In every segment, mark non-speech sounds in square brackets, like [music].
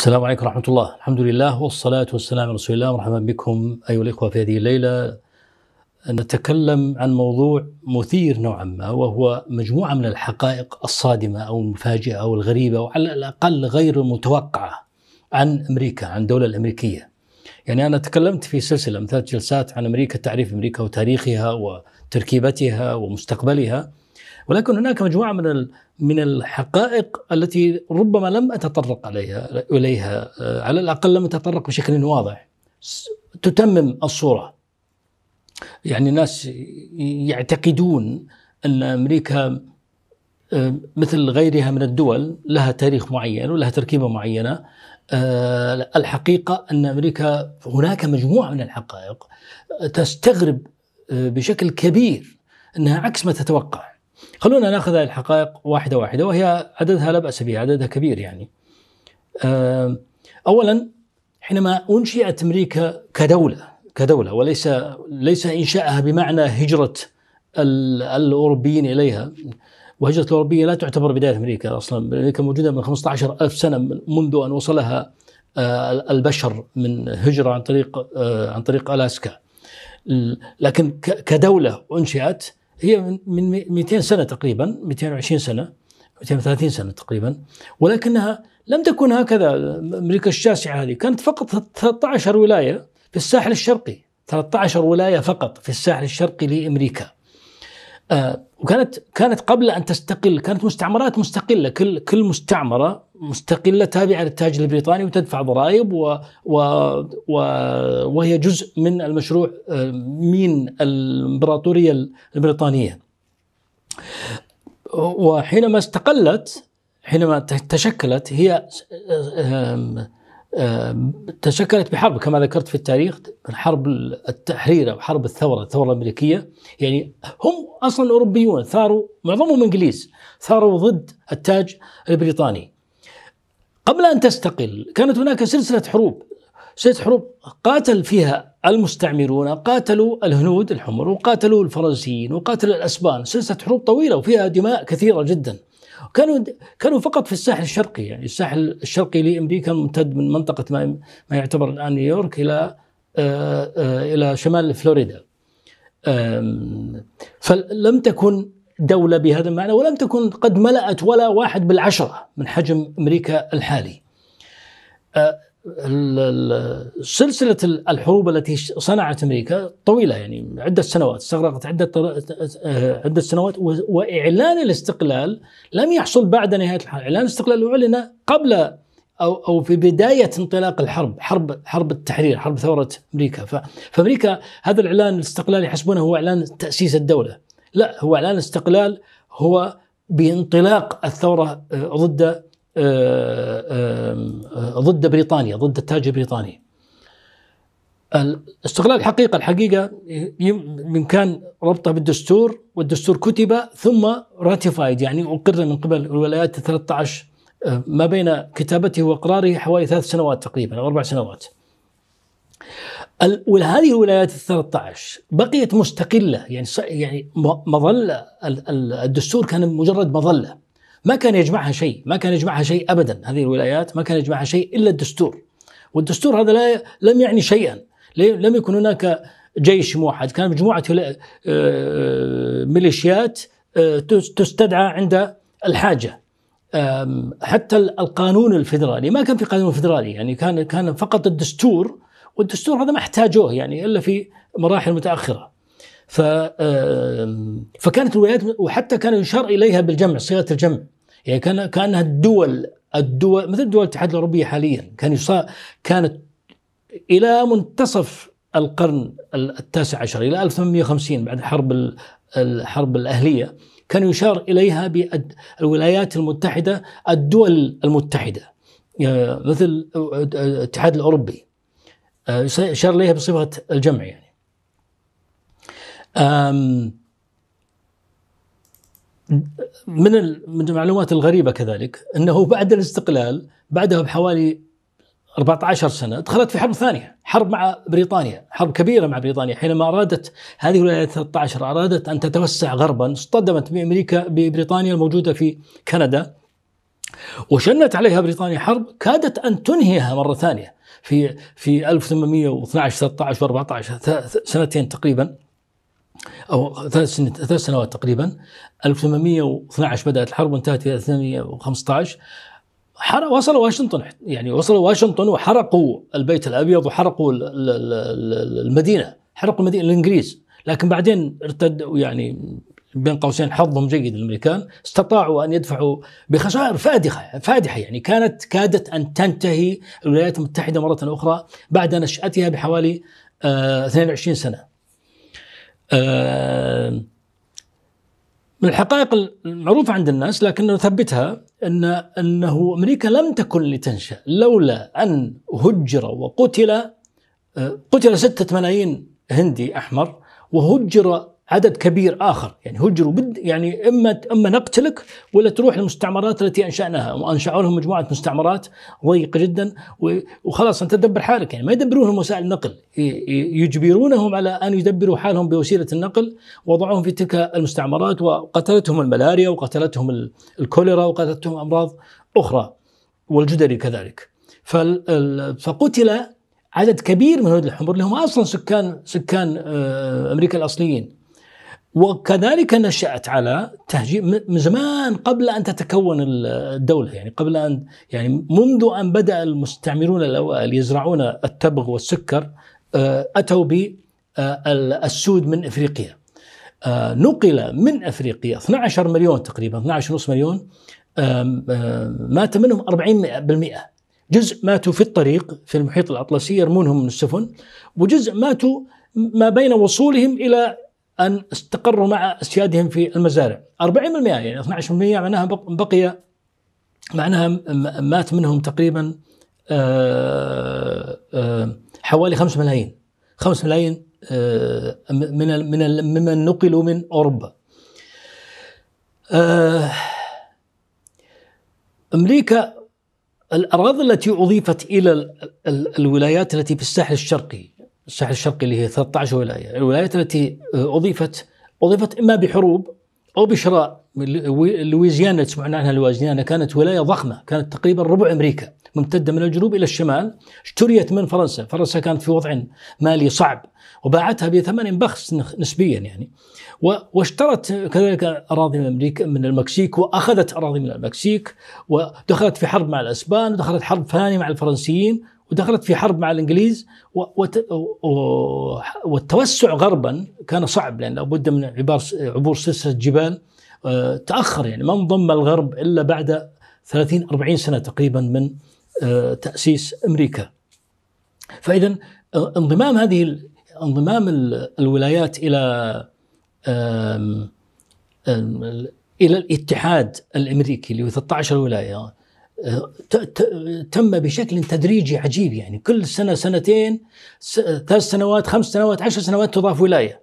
السلام عليكم ورحمة الله الحمد لله والصلاة والسلام على رسول الله مرحبا بكم أيها الإخوة في هذه الليلة نتكلم عن موضوع مثير نوعا ما وهو مجموعة من الحقائق الصادمة أو المفاجئة أو الغريبة أو على الأقل غير المتوقعة عن أمريكا عن الدولة الأمريكية يعني أنا تكلمت في سلسلة من ثلاث جلسات عن أمريكا تعريف أمريكا وتاريخها وتركيبتها ومستقبلها ولكن هناك مجموعة من من الحقائق التي ربما لم أتطرق عليها إليها آه، على الأقل لم أتطرق بشكل واضح تتمم الصورة يعني الناس يعتقدون أن أمريكا آه، مثل غيرها من الدول لها تاريخ معين ولها تركيبة معينة آه، الحقيقة أن أمريكا هناك مجموعة من الحقائق تستغرب بشكل كبير أنها عكس ما تتوقع خلونا ناخذ هذه الحقائق واحده واحده وهي عددها لا باس به عددها كبير يعني اولا حينما انشئت امريكا كدوله كدوله وليس ليس انشائها بمعنى هجره الاوروبيين اليها وهجره الاوروبيين لا تعتبر بدايه امريكا اصلا امريكا موجوده من 15 ألف سنه منذ ان وصلها آه، البشر من هجره عن طريق آه، عن طريق الاسكا لكن كدوله انشئت هي من 200 سنه تقريبا 220 سنه 230 سنه تقريبا ولكنها لم تكن هكذا امريكا الشاسعه هذه كانت فقط 13 ولايه في الساحل الشرقي 13 ولايه فقط في الساحل الشرقي لامريكا آه، وكانت كانت قبل ان تستقل كانت مستعمرات مستقله كل كل مستعمره مستقله تابعه للتاج البريطاني وتدفع ضرائب و و و وهي جزء من المشروع آه، من الامبراطوريه البريطانيه. وحينما استقلت حينما تشكلت هي آه، آه، تشكلت بحرب كما ذكرت في التاريخ حرب التحرير او حرب الثوره الثوره الامريكيه يعني هم اصلا اوروبيون ثاروا معظمهم انجليز ثاروا ضد التاج البريطاني قبل أن تستقل كانت هناك سلسلة حروب سلسلة حروب قاتل فيها المستعمرون قاتلوا الهنود الحمر وقاتلوا الفرنسيين وقاتلوا الأسبان سلسلة حروب طويلة وفيها دماء كثيرة جدا كانوا كانوا فقط في الساحل الشرقي يعني الساحل الشرقي لامريكا ممتد من منطقه ما ما يعتبر الان نيويورك الى آآ آه، آآ آه، الى شمال فلوريدا فلم تكن دولة بهذا المعنى ولم تكن قد ملأت ولا واحد بالعشرة من حجم أمريكا الحالي أه، سلسلة الحروب التي صنعت أمريكا طويلة يعني عدة سنوات استغرقت عدة أه، عدة سنوات وإعلان الاستقلال لم يحصل بعد نهاية الحرب إعلان الاستقلال أعلن قبل أو أو في بداية انطلاق الحرب حرب حرب التحرير حرب ثورة أمريكا فأمريكا هذا الإعلان الاستقلالي يحسبونه هو إعلان تأسيس الدولة لا هو اعلان استقلال هو بانطلاق الثوره آه، ضد آه، آه، ضد بريطانيا ضد التاج البريطاني الاستقلال الحقيقه الحقيقه كان ربطه بالدستور والدستور كتب ثم راتيفايد يعني اقر من قبل الولايات 13 ما بين كتابته واقراره حوالي ثلاث سنوات تقريبا او اربع سنوات وهذه الولايات ال 13 بقيت مستقله يعني يعني مظله الدستور كان مجرد مظله ما كان يجمعها شيء، ما كان يجمعها شيء ابدا هذه الولايات ما كان يجمعها شيء الا الدستور. والدستور هذا لا لم يعني شيئا، لم يكن هناك جيش موحد، كان مجموعه آه، ميليشيات آه، تستدعى عند الحاجه. حتى القانون الفيدرالي ما كان في قانون فيدرالي يعني كان كان فقط الدستور والدستور هذا ما احتاجوه يعني الا في مراحل متاخره. ف فكانت الولايات وحتى كان يشار اليها بالجمع صيغه الجمع يعني كان كانها الدول الدول مثل دول الاتحاد الاوروبي حاليا كان يصار كانت الى منتصف القرن التاسع عشر الى 1850 بعد حرب الحرب الاهليه كان يشار اليها بالولايات المتحده الدول المتحده مثل آه، آه، الاتحاد الاوروبي أشار آه، إليها بصفة الجمع يعني من من المعلومات الغريبة كذلك أنه بعد الاستقلال بعدها بحوالي 14 سنة دخلت في حرب ثانية حرب مع بريطانيا حرب كبيرة مع بريطانيا حينما أرادت هذه الولايات 13 أرادت أن تتوسع غربا اصطدمت بأمريكا ببريطانيا الموجودة في كندا وشنت عليها بريطانيا حرب كادت أن تنهيها مرة ثانية في في 1812 13 و14 سنتين تقريبا او ثلاث سنوات ثلاث سنوات تقريبا 1812 بدات الحرب وانتهت في 1815 وصل وصلوا واشنطن يعني وصلوا واشنطن وحرقوا البيت الابيض وحرقوا المدينه حرقوا المدينه الانجليز لكن بعدين ارتدوا يعني بين قوسين حظهم جيد الامريكان استطاعوا ان يدفعوا بخسائر فادحه فادحه يعني كانت كادت ان تنتهي الولايات المتحده مره اخرى بعد نشاتها بحوالي 22 آه، سنه. آه، من الحقائق المعروفه عند الناس لكن نثبتها ان انه امريكا لم تكن لتنشا لولا ان هجر وقتل آه، قتل ستة ملايين هندي احمر وهجر عدد كبير اخر يعني هجروا بد يعني اما اما نقتلك ولا تروح للمستعمرات التي انشاناها وانشأوا لهم مجموعه مستعمرات ضيقه جدا وخلاص انت تدبر حالك يعني ما يدبرونهم وسائل النقل يجبرونهم على ان يدبروا حالهم بوسيله النقل وضعوهم في تلك المستعمرات وقتلتهم الملاريا وقتلتهم الكوليرا وقتلتهم امراض اخرى والجدري كذلك فقتل عدد كبير من الهنود الحمر اللي هم اصلا سكان سكان آه، امريكا الاصليين وكذلك نشأت على تهجير من زمان قبل أن تتكون الدولة يعني قبل أن يعني منذ أن بدأ المستعمرون الأوائل يزرعون التبغ والسكر آه، أتوا بالسود آه، من إفريقيا آه، نقل من إفريقيا 12 مليون تقريبا 12.5 مليون مات منهم 40% جزء ماتوا في الطريق في المحيط الأطلسي يرمونهم من السفن وجزء ماتوا ما بين وصولهم إلى ان استقروا مع اسيادهم في المزارع 40% يعني 12% معناها بقي معناها مات منهم تقريبا آه، آه، حوالي 5 ملايين 5 ملايين آه، من من ممن نقلوا من اوروبا امريكا الاراضي التي اضيفت الى الولايات التي في الساحل الشرقي الساحل الشرقي اللي هي 13 ولايه، الولايات التي اضيفت اضيفت اما بحروب او بشراء لويزيانا تسمعون عنها لويزيانا كانت ولايه ضخمه، كانت تقريبا ربع امريكا، ممتده من الجنوب الى الشمال، اشتريت من فرنسا، فرنسا كانت في وضع مالي صعب وباعتها بثمن بخس نسبيا يعني. واشترت كذلك اراضي من امريكا من المكسيك واخذت اراضي من المكسيك ودخلت في حرب مع الاسبان ودخلت حرب ثانيه مع الفرنسيين ودخلت في حرب مع الانجليز والتوسع غربا كان صعب لان لابد من عبار عبور سلسله جبال آه، تاخر يعني ما انضم الغرب الا بعد 30 40 سنه تقريبا من آه، تاسيس امريكا. فاذا آه، انضمام هذه انضمام الولايات الى الى الاتحاد الامريكي اللي هو 13 ولايه تم بشكل تدريجي عجيب يعني كل سنه سنتين ثلاث سنوات خمس سنوات عشر سنوات تضاف ولايه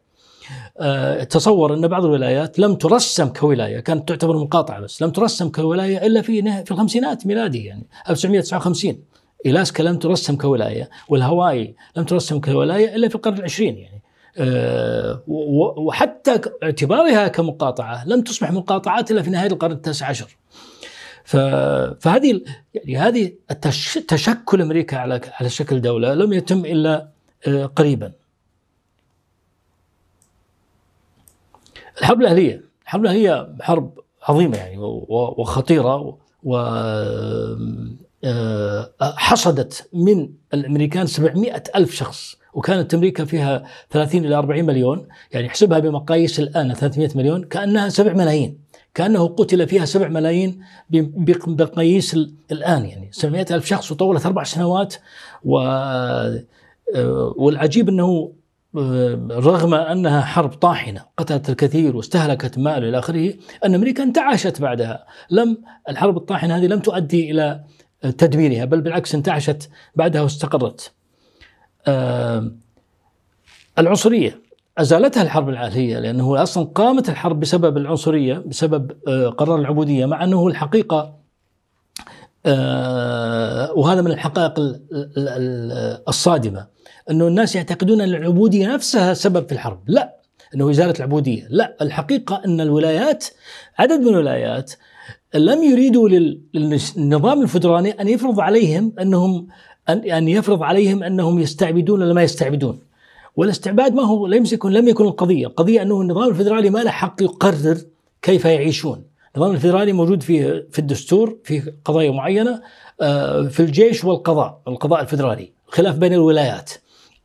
آه، تصور ان بعض الولايات لم ترسم كولايه كانت تعتبر مقاطعه بس لم ترسم كولايه الا في في الخمسينات ميلادي يعني 1959 الاسكا لم ترسم كولايه والهواي لم ترسم كولايه الا في القرن العشرين يعني آه، وحتى اعتبارها كمقاطعه لم تصبح مقاطعات الا في نهايه القرن التاسع عشر فهذه يعني هذه تشكل امريكا على على شكل دوله لم يتم الا آه، قريبا. الحرب الاهليه، الحرب الاهليه حرب عظيمه يعني وخطيره و آه، آه، حصدت من الامريكان 700 الف شخص وكانت امريكا فيها 30 الى 40 مليون يعني احسبها بمقاييس الان 300 مليون كانها 7 ملايين كأنه قتل فيها سبع ملايين بمقاييس الآن يعني 700 ألف شخص وطولت أربع سنوات و آه، والعجيب أنه آه، رغم انها حرب طاحنه قتلت الكثير واستهلكت مال الى اخره ان امريكا انتعشت بعدها لم الحرب الطاحنه هذه لم تؤدي الى آه، تدميرها بل بالعكس انتعشت بعدها واستقرت العنصريه ازالتها الحرب العالية لانه اصلا قامت الحرب بسبب العنصريه بسبب آه، قرار العبوديه مع انه الحقيقه آه، وهذا من الحقائق الصادمه انه الناس يعتقدون ان العبوديه نفسها سبب في الحرب لا انه ازاله العبوديه لا الحقيقه ان الولايات عدد من الولايات لم يريدوا للنظام الفدرالي ان يفرض عليهم انهم ان يفرض عليهم انهم يستعبدون ولا ما يستعبدون والاستعباد ما هو لم يكن لم يكن القضيه، القضيه انه النظام الفيدرالي ما له حق يقرر كيف يعيشون. النظام الفيدرالي موجود في في الدستور في قضايا معينه آه، في الجيش والقضاء، القضاء الفيدرالي، خلاف بين الولايات.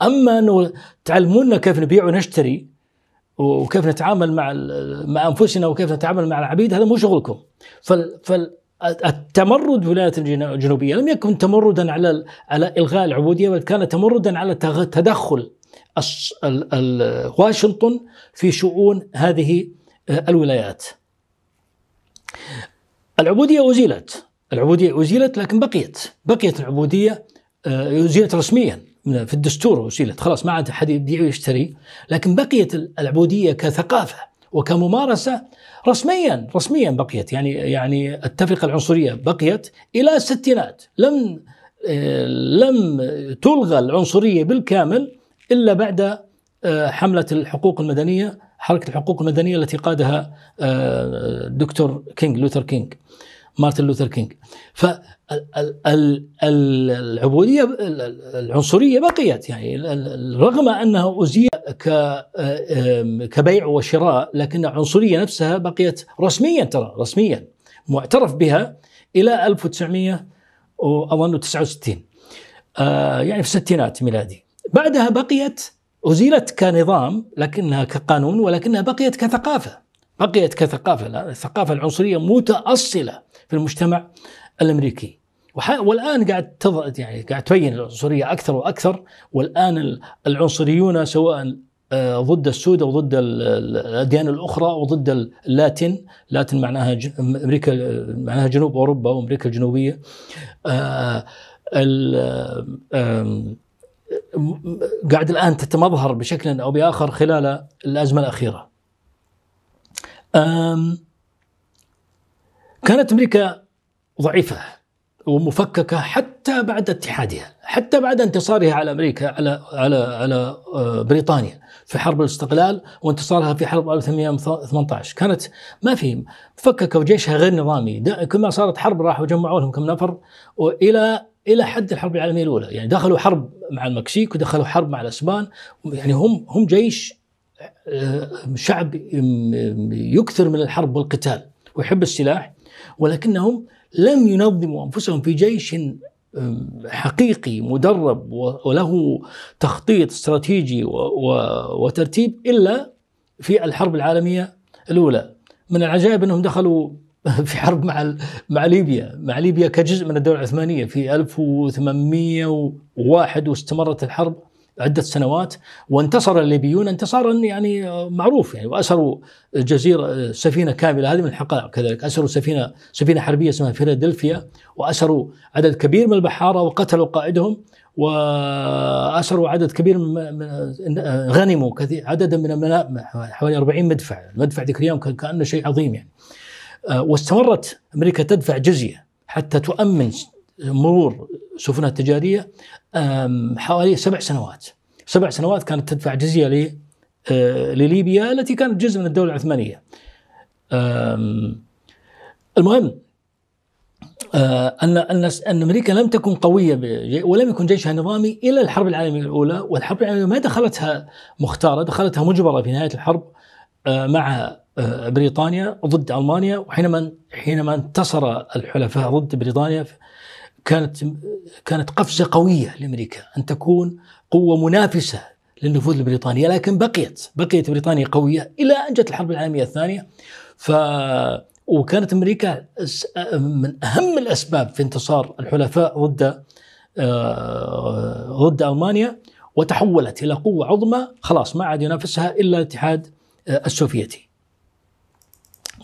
اما انه تعلمونا كيف نبيع ونشتري وكيف نتعامل مع مع انفسنا وكيف نتعامل مع العبيد هذا مو شغلكم. فال فال التمرد الولايات الجنوبيه لم يكن تمردا على على الغاء العبوديه بل كان تمردا على تدخل واشنطن في شؤون هذه آه، الولايات العبودية أزيلت العبودية أزيلت لكن بقيت بقيت العبودية آه، أزيلت رسميا في الدستور أزيلت خلاص ما عاد أحد يبيع ويشتري لكن بقيت العبودية كثقافة وكممارسة رسميا رسميا بقيت يعني يعني التفرقة العنصرية بقيت إلى الستينات لم آه، لم تلغى العنصرية بالكامل إلا بعد آه، حملة الحقوق المدنية حركة الحقوق المدنية التي قادها آه، دكتور كينج لوثر كينج مارتن لوثر كينج فالعبودية العنصرية بقيت يعني رغم أنه أزيل آه، كبيع وشراء لكن العنصرية نفسها بقيت رسميا ترى رسميا معترف بها إلى 1900 اظن 69 يعني في الستينات ميلادي بعدها بقيت أزيلت كنظام لكنها كقانون ولكنها بقيت كثقافة بقيت كثقافة الثقافة العنصرية متأصلة في المجتمع الأمريكي والآن قاعد تض... يعني قاعد تبين العنصرية أكثر وأكثر والآن العنصريون سواء آه، ضد السود او ضد الاديان الاخرى او ضد اللاتين، لاتن معناها امريكا معناها جنوب اوروبا وامريكا الجنوبيه. آه ال... آه قاعد الان تتمظهر بشكل او باخر خلال الازمه الاخيره. كانت امريكا ضعيفه ومفككه حتى بعد اتحادها، حتى بعد انتصارها على امريكا على على على آه، بريطانيا في حرب الاستقلال وانتصارها في حرب 1818 كانت ما في مفككه وجيشها غير نظامي كل ما صارت حرب راحوا جمعوا لهم كم نفر والى الى حد الحرب العالميه الاولى يعني دخلوا حرب مع المكسيك ودخلوا حرب مع الاسبان يعني هم هم جيش آه، شعب يكثر من الحرب والقتال ويحب السلاح ولكنهم لم ينظموا انفسهم في جيش حقيقي مدرب وله تخطيط استراتيجي وترتيب الا في الحرب العالميه الاولى من العجائب انهم دخلوا [laughs] في حرب مع مع ليبيا مع ليبيا كجزء من الدولة العثمانية في 1801 واستمرت الحرب عدة سنوات وانتصر الليبيون انتصارا يعني معروف يعني وأسروا جزيرة سفينة كاملة هذه من الحقائق كذلك أسروا سفينة سفينة حربية اسمها فيلادلفيا وأسروا عدد كبير من البحارة وقتلوا قائدهم وأسروا عدد كبير من غنموا كثير عددا من حوالي 40 مدفع المدفع ذيك اليوم كان كأنه شيء عظيم يعني آه، واستمرت امريكا تدفع جزيه حتى تؤمن مرور سفنها التجاريه حوالي سبع سنوات. سبع سنوات كانت تدفع جزيه آه، لليبيا التي كانت جزء من الدوله العثمانيه. المهم آه، ان ان ان امريكا لم تكن قويه ولم يكن جيشها نظامي الى الحرب العالميه الاولى والحرب العالميه ما دخلتها مختاره دخلتها مجبره في نهايه الحرب آه، مع آه، بريطانيا ضد المانيا وحينما حينما انتصر الحلفاء ضد بريطانيا كانت كانت قفزه قويه لامريكا ان تكون قوه منافسه للنفوذ البريطاني لكن بقيت بقيت بريطانيا قويه الى ان جت الحرب العالميه الثانيه ف وكانت امريكا من اهم الاسباب في انتصار الحلفاء ضد آه، ضد المانيا وتحولت الى قوه عظمى خلاص ما عاد ينافسها الا الاتحاد السوفيتي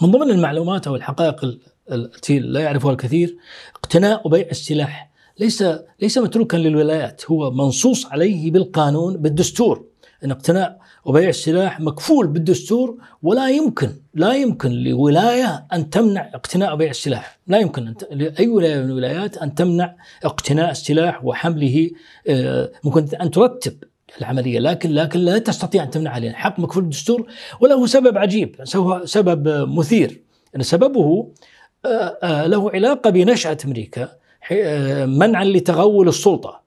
من ضمن المعلومات أو الحقائق التي لا يعرفها الكثير اقتناء وبيع السلاح ليس ليس متروكا للولايات هو منصوص عليه بالقانون بالدستور ان اقتناء وبيع السلاح مكفول بالدستور ولا يمكن لا يمكن لولايه ان تمنع اقتناء وبيع السلاح، لا يمكن أن ت... لاي ولايه من الولايات ان تمنع اقتناء السلاح وحمله آه، ممكن ان ترتب العملية لكن لكن لا تستطيع أن تمنع عليه حق مكفول بالدستور وله سبب عجيب سبب مثير أن سببه آه، آه، له علاقة بنشأة أمريكا آه، منعا لتغول السلطة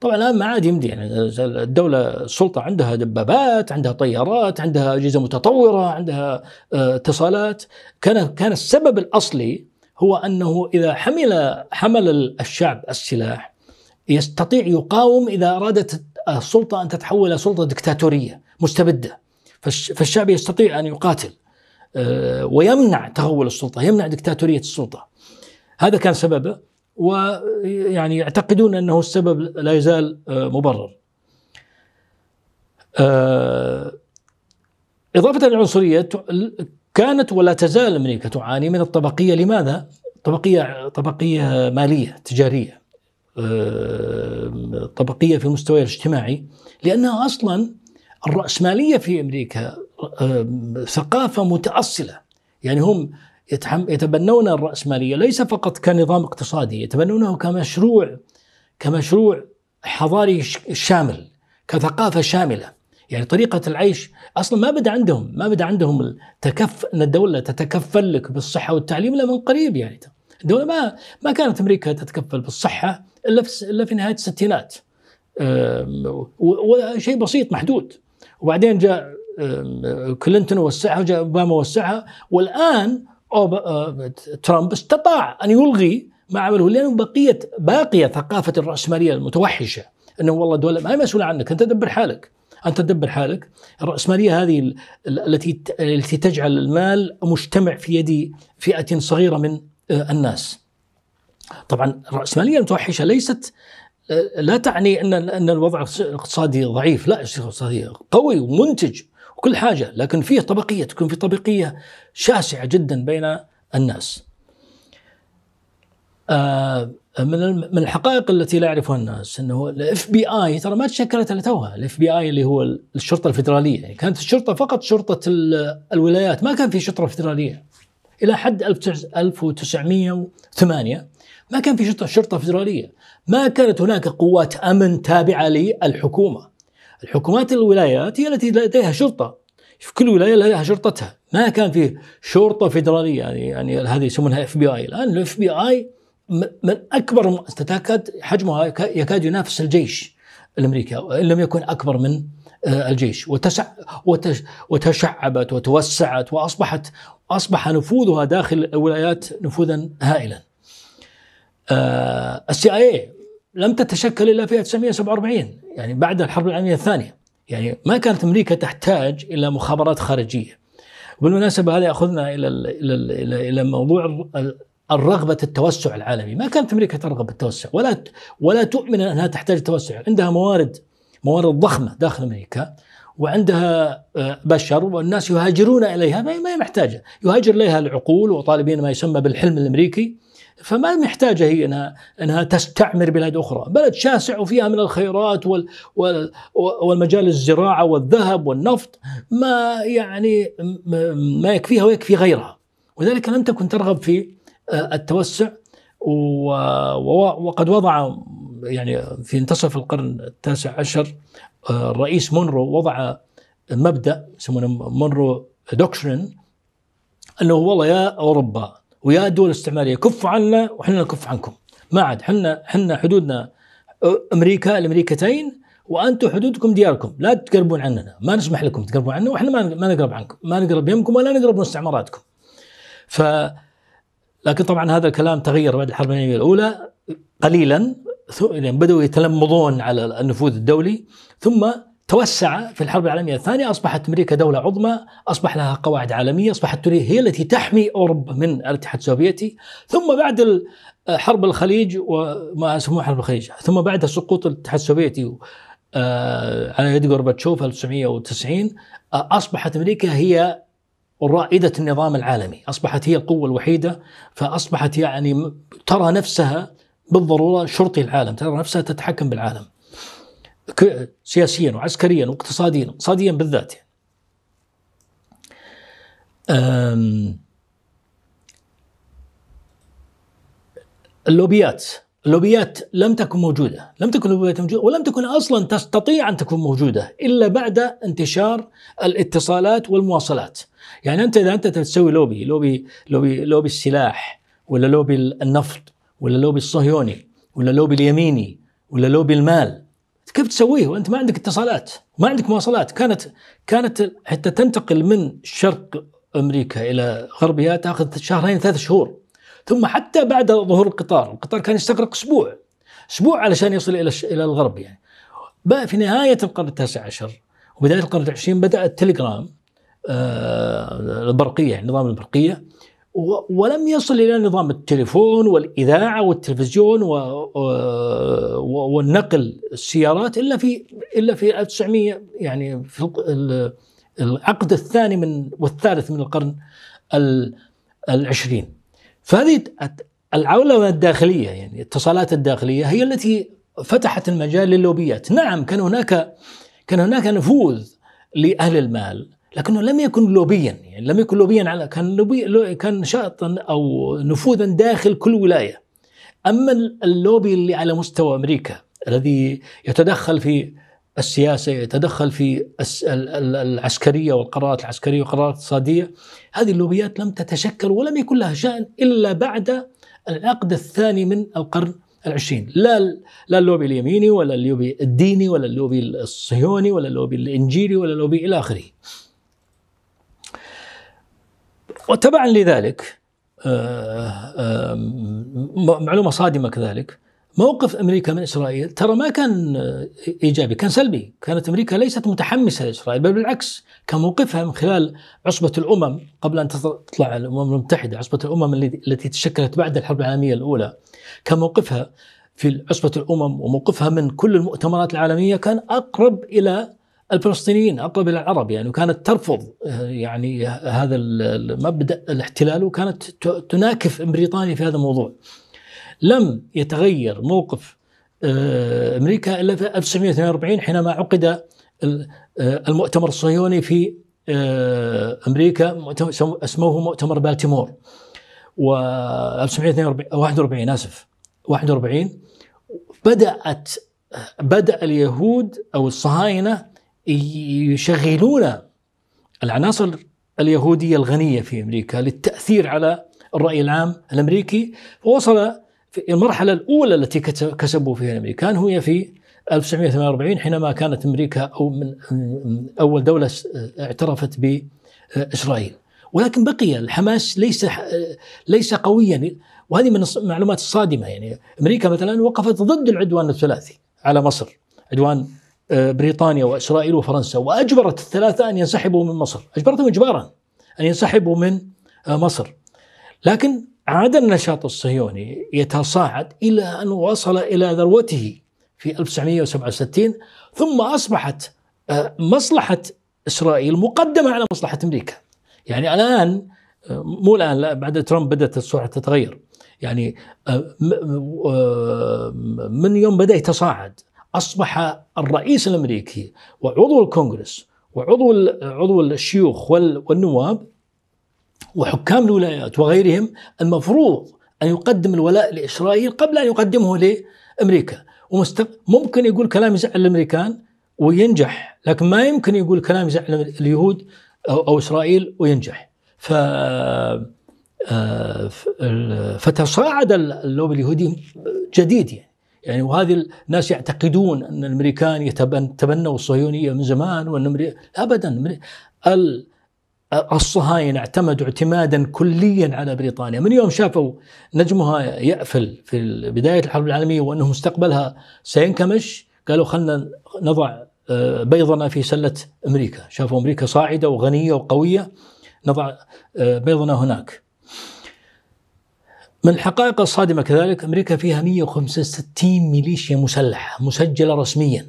طبعا الان ما عاد يمدي يعني الدوله السلطه عندها دبابات، عندها طيارات، عندها اجهزه متطوره، عندها اتصالات، كان كان السبب الاصلي هو انه اذا حمل حمل الشعب السلاح يستطيع يقاوم اذا ارادت السلطة أن تتحول إلى سلطة دكتاتورية مستبدة فالشعب يستطيع أن يقاتل آه، ويمنع تغول السلطة يمنع دكتاتورية السلطة هذا كان سببه ويعني يعتقدون أنه السبب لا يزال آه، مبرر آه، إضافة للعنصرية كانت ولا تزال أمريكا تعاني من الطبقية لماذا؟ طبقية طبقية مالية تجارية طبقيه في المستوى الاجتماعي لانها اصلا الراسماليه في امريكا ثقافه متاصله يعني هم يتبنون الراسماليه ليس فقط كنظام اقتصادي يتبنونه كمشروع كمشروع حضاري شامل كثقافه شامله يعني طريقة العيش أصلا ما بدأ عندهم ما بدأ عندهم التكف أن الدولة تتكفل لك بالصحة والتعليم إلا من قريب يعني الدولة ما ما كانت أمريكا تتكفل بالصحة الا في الا في نهايه الستينات وشيء بسيط محدود وبعدين جاء كلينتون وسعها وجاء اوباما وسعها والان ترامب استطاع ان يلغي ما عمله لانه بقيه باقيه ثقافه الراسماليه المتوحشه انه والله الدوله ما هي مسؤوله عنك انت دبر حالك انت تدبر حالك الراسماليه هذه التي التي تجعل المال مجتمع في يد فئه صغيره من الناس طبعا الرأسمالية المتوحشة ليست آه، لا تعني ان ان الوضع الاقتصادي ضعيف، لا الاقتصادي قوي ومنتج وكل حاجه، لكن فيه طبقيه، تكون في طبقيه شاسعه جدا بين الناس. آه، من من الحقائق التي لا يعرفها الناس انه الاف بي اي ترى ما تشكلت الا توها، الاف بي اي اللي هو الشرطه الفدراليه، يعني كانت الشرطه فقط شرطه الولايات، ما كان في شرطه فدراليه. الى حد 1908 ما كان في شرطة شرطة فيدرالية ما كانت هناك قوات أمن تابعة للحكومة الحكومات الولايات هي التي لديها شرطة في كل ولاية لديها شرطتها ما كان في شرطة فيدرالية يعني, يعني هذه يسمونها اف بي اي الآن الاف بي اي من أكبر المؤسسات حجمها يكاد ينافس الجيش الأمريكي إن لم يكن أكبر من آه، الجيش وتسع وتشعبت وتوسعت وأصبحت أصبح نفوذها داخل الولايات نفوذا هائلا آه، السي اي إيه لم تتشكل الا في 1947 يعني بعد الحرب العالميه الثانيه يعني ما كانت امريكا تحتاج الى مخابرات خارجيه وبالمناسبه هذا ياخذنا الى الى الى, إلى موضوع الرغبة التوسع العالمي ما كانت أمريكا ترغب بالتوسع ولا ولا تؤمن أنها تحتاج توسع عندها موارد موارد ضخمة داخل أمريكا وعندها آه، بشر والناس يهاجرون إليها ما هي محتاجة يهاجر إليها العقول وطالبين ما يسمى بالحلم الأمريكي فما محتاجة هي أنها, أنها تستعمر بلاد أخرى بلد شاسع وفيها من الخيرات وال وال والمجال الزراعة والذهب والنفط ما يعني ما يكفيها ويكفي غيرها ولذلك لم تكن ترغب في آه، التوسع وقد وضع يعني في انتصف القرن التاسع عشر آه، الرئيس مونرو وضع مبدا يسمونه مونرو دوكشرين انه والله يا اوروبا ويا الدول الاستعماريه كفوا عنا وحنا نكف عنكم ما عاد حنا حنا حدودنا امريكا الامريكتين وانتم حدودكم دياركم لا تقربون عننا ما نسمح لكم تقربون عنا واحنا ما ما نقرب عنكم ما نقرب يمكم ولا نقرب من استعماراتكم ف لكن طبعا هذا الكلام تغير بعد الحرب العالميه الاولى قليلا يعني بدأوا يتلمضون على النفوذ الدولي ثم توسع في الحرب العالمية الثانية أصبحت أمريكا دولة عظمى أصبح لها قواعد عالمية أصبحت هي التي تحمي أوروبا من الاتحاد السوفيتي ثم بعد حرب الخليج وما سموها حرب الخليج ثم بعد سقوط الاتحاد السوفيتي آه، على يد غورباتشوف 1990 آه، أصبحت أمريكا هي رائدة النظام العالمي أصبحت هي القوة الوحيدة فأصبحت يعني ترى نفسها بالضرورة شرطي العالم ترى نفسها تتحكم بالعالم سياسيا وعسكريا واقتصاديا اقتصاديا بالذات يعني. اللوبيات اللوبيات لم تكن موجوده، لم تكن اللوبيات موجوده ولم تكن اصلا تستطيع ان تكون موجوده الا بعد انتشار الاتصالات والمواصلات. يعني انت اذا انت تسوي لوبي لوبي لوبي لوبي السلاح ولا لوبي النفط ولا لوبي الصهيوني ولا لوبي اليميني ولا لوبي المال كيف تسويه وانت ما عندك اتصالات ما عندك مواصلات كانت كانت حتى تنتقل من شرق امريكا الى غربها تاخذ شهرين ثلاث شهور ثم حتى بعد ظهور القطار القطار كان يستغرق اسبوع اسبوع علشان يصل الى الى الغرب يعني بقى في نهايه القرن التاسع عشر وبدايه القرن العشرين بدا التليجرام آه البرقيه يعني، النظام البرقيه ولم يصل الى نظام التليفون والاذاعه والتلفزيون والنقل السيارات الا في الا في 1900 يعني في العقد الثاني من والثالث من القرن العشرين فهذه العولمه الداخليه يعني الاتصالات الداخليه هي التي فتحت المجال للوبيات نعم كان هناك كان هناك نفوذ لاهل المال لكنه لم يكن لوبيا يعني لم يكن لوبيا على كان لوبي كان نشاطا او نفوذا داخل كل ولايه اما اللوبي اللي على مستوى امريكا الذي يتدخل في السياسه يتدخل في العسكريه والقرارات العسكريه والقرارات الاقتصاديه هذه اللوبيات لم تتشكل ولم يكن لها شان الا بعد العقد الثاني من القرن العشرين لا لا اللوبي اليميني ولا اللوبي الديني ولا اللوبي الصهيوني ولا اللوبي الانجيلي ولا اللوبي الى اخره وتبعا لذلك آه، آه، معلومة صادمة كذلك موقف امريكا من اسرائيل ترى ما كان آه، ايجابي كان سلبي كانت امريكا ليست متحمسه لاسرائيل بل بالعكس كان موقفها من خلال عصبه الامم قبل ان تطلع الامم المتحده عصبه الامم التي تشكلت بعد الحرب العالميه الاولى كان موقفها في عصبه الامم وموقفها من كل المؤتمرات العالميه كان اقرب الى الفلسطينيين اقرب الى العرب يعني وكانت ترفض آه، يعني هذا مبدا الاحتلال وكانت تناكف بريطانيا في هذا الموضوع. لم يتغير موقف آه، امريكا الا في 1942 حينما عقد آه، المؤتمر الصهيوني في امريكا اسموه مؤتمر بالتيمور و 1941 اسف 41 بدات بدأ اليهود أو الصهاينة يشغلون العناصر اليهودية الغنية في أمريكا للتأثير على الرأي العام الأمريكي ووصل في المرحلة الأولى التي كسبوا فيها الأمريكان هي في 1948 حينما كانت أمريكا أو من أول دولة اعترفت بإسرائيل ولكن بقي الحماس ليس ليس قويا وهذه من المعلومات الصادمة يعني أمريكا مثلا وقفت ضد العدوان الثلاثي على مصر عدوان آه، بريطانيا واسرائيل وفرنسا واجبرت الثلاثه ان ينسحبوا من مصر، اجبرتهم اجبارا ان ينسحبوا من آه، مصر. لكن عاد النشاط الصهيوني يتصاعد الى ان وصل الى ذروته في 1967 ثم اصبحت آه، مصلحه اسرائيل مقدمه على مصلحه امريكا. يعني الان مو الان لا بعد ترامب بدات الصوره تتغير. يعني من يوم بدا يتصاعد اصبح الرئيس الامريكي وعضو الكونغرس وعضو عضو الشيوخ والنواب وحكام الولايات وغيرهم المفروض ان يقدم الولاء لاسرائيل قبل ان يقدمه لامريكا ممكن يقول كلام يزعل الامريكان وينجح لكن ما يمكن يقول كلام يزعل اليهود او, أو اسرائيل وينجح ف آه، فتصاعد اللوبي اليهودي جديد يعني يعني وهذه الناس يعتقدون ان الامريكان يتبنوا الصهيونيه من زمان وان ابدا الصهاينه اعتمدوا اعتمادا كليا على بريطانيا من يوم شافوا نجمها يأفل في بدايه الحرب العالميه وانه مستقبلها سينكمش قالوا خلنا نضع آه، بيضنا في سله امريكا شافوا امريكا صاعده وغنيه وقويه نضع آه، بيضنا هناك من الحقائق الصادمة كذلك أمريكا فيها 165 ميليشيا مسلحة مسجلة رسميا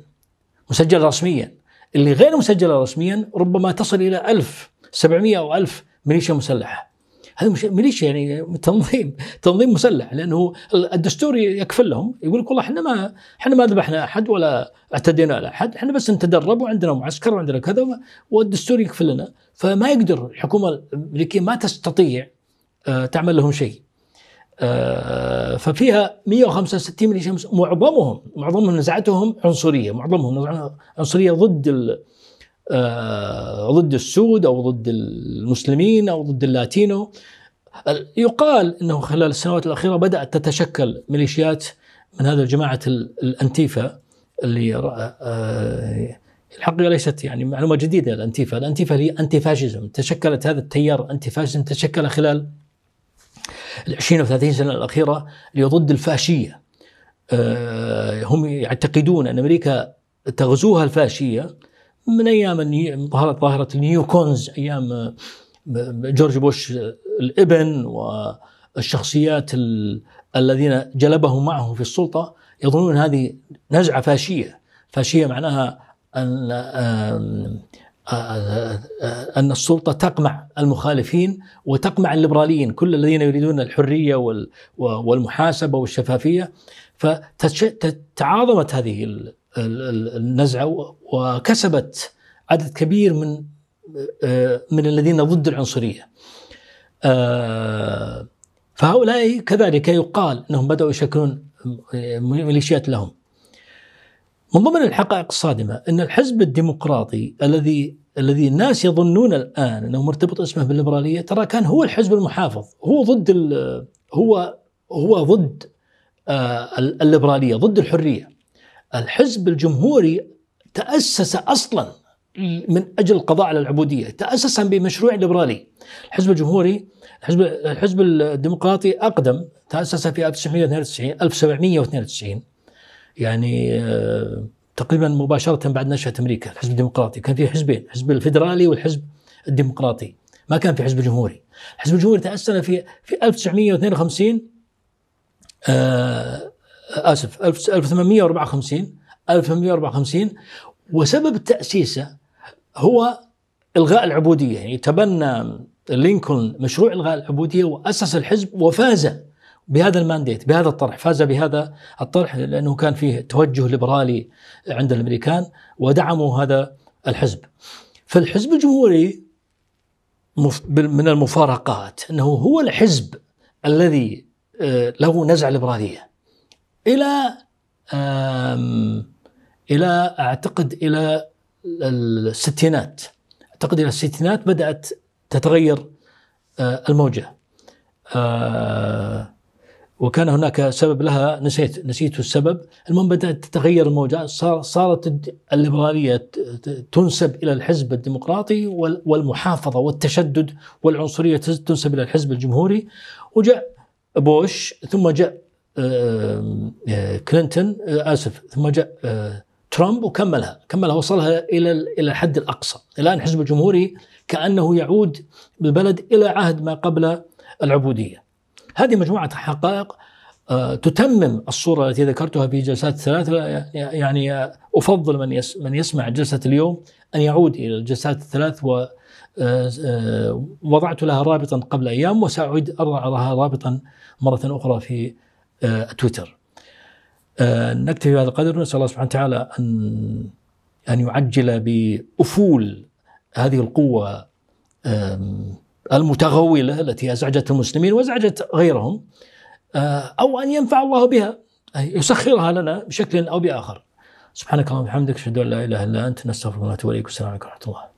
مسجلة رسميا اللي غير مسجلة رسميا ربما تصل إلى 1700 أو 1000 ميليشيا مسلحة هذا مش ميليشيا يعني تنظيم تنظيم مسلح لانه الدستور يكفل لهم يقول لك والله احنا ما احنا ما ذبحنا احد ولا اعتدينا على احد احنا بس نتدرب وعندنا معسكر وعندنا كذا والدستور يكفل لنا فما يقدر الحكومه الامريكيه ما تستطيع آه، تعمل لهم شيء آه، ففيها 165 ميليشيا معظمهم معظمهم نزعتهم عنصريه معظمهم عنصريه ضد آه، ضد السود او ضد المسلمين او ضد اللاتينو يقال انه خلال السنوات الاخيره بدات تتشكل ميليشيات من هذا الجماعه الانتيفا اللي آه، الحقيقه ليست يعني معلومه جديده الانتيفا، الانتيفا هي انتي تشكلت هذا التيار انتي تشكل خلال ال 20 و 30 سنه الاخيره ليضد الفاشيه آه، هم يعتقدون ان امريكا تغزوها الفاشيه من ايام ظهرت ظاهره النيو كونز ايام آه، جورج بوش الابن والشخصيات الذين جلبهم معه في السلطه يظنون هذه نزعه فاشيه فاشيه معناها ان آه، أن السلطة تقمع المخالفين وتقمع الليبراليين كل الذين يريدون الحرية والمحاسبة والشفافية فتعاظمت هذه النزعة وكسبت عدد كبير من من الذين ضد العنصرية فهؤلاء كذلك يقال أنهم بدأوا يشكلون ميليشيات لهم من ضمن الحقائق الصادمة أن الحزب الديمقراطي الذي الذي الناس يظنون الآن أنه مرتبط اسمه بالليبرالية ترى كان هو الحزب المحافظ هو ضد هو هو ضد آه، الليبرالية ضد الحرية الحزب الجمهوري تأسس أصلا من أجل القضاء على العبودية تأسسا بمشروع ليبرالي الحزب الجمهوري الحزب, الحزب الديمقراطي أقدم تأسس في 1992 1792 يعني آه، تقريبا مباشره بعد نشاه امريكا الحزب الديمقراطي كان فيه حزبين الحزب الفيدرالي والحزب الديمقراطي ما كان في حزب جمهوري الحزب الجمهوري تاسس في في 1952 آه اسف 1854 1854 وسبب تاسيسه هو الغاء العبوديه يعني تبنى لينكولن مشروع الغاء العبوديه واسس الحزب وفاز بهذا المانديت بهذا الطرح فاز بهذا الطرح لأنه كان فيه توجه ليبرالي عند الأمريكان ودعموا هذا الحزب فالحزب الجمهوري من المفارقات أنه هو الحزب الذي آه، له نزعة ليبرالية إلى إلى أعتقد إلى الستينات أعتقد إلى الستينات بدأت تتغير آه، الموجة آه، وكان هناك سبب لها نسيت نسيت السبب المهم بدأت تتغير الموجات صار صارت الليبرالية تنسب إلى الحزب الديمقراطي والمحافظة والتشدد والعنصرية تنسب إلى الحزب الجمهوري وجاء بوش ثم جاء آه، كلينتون آه، آسف ثم جاء آه، ترامب وكملها كملها وصلها إلى إلى الحد الأقصى الآن الحزب الجمهوري كأنه يعود بالبلد إلى عهد ما قبل العبودية هذه مجموعة حقائق آه، تتمم الصورة التي ذكرتها في جلسات الثلاثة يعني أفضل من من يسمع جلسة اليوم أن يعود إلى الجلسات الثلاث ووضعت آه، لها رابطا قبل أيام وسأعيد أضع لها رابطا مرة أخرى في آه، تويتر نكتفي بهذا القدر نسأل الله سبحانه وتعالى أن أن يعجل بأفول هذه القوة المتغولة التي أزعجت المسلمين وأزعجت غيرهم آه، أو أن ينفع الله بها أي يسخرها لنا بشكل أو بآخر سبحانك اللهم وبحمدك أشهد أن لا إله إلا أنت نستغفرك ونتوب إليك والسلام عليكم ورحمة الله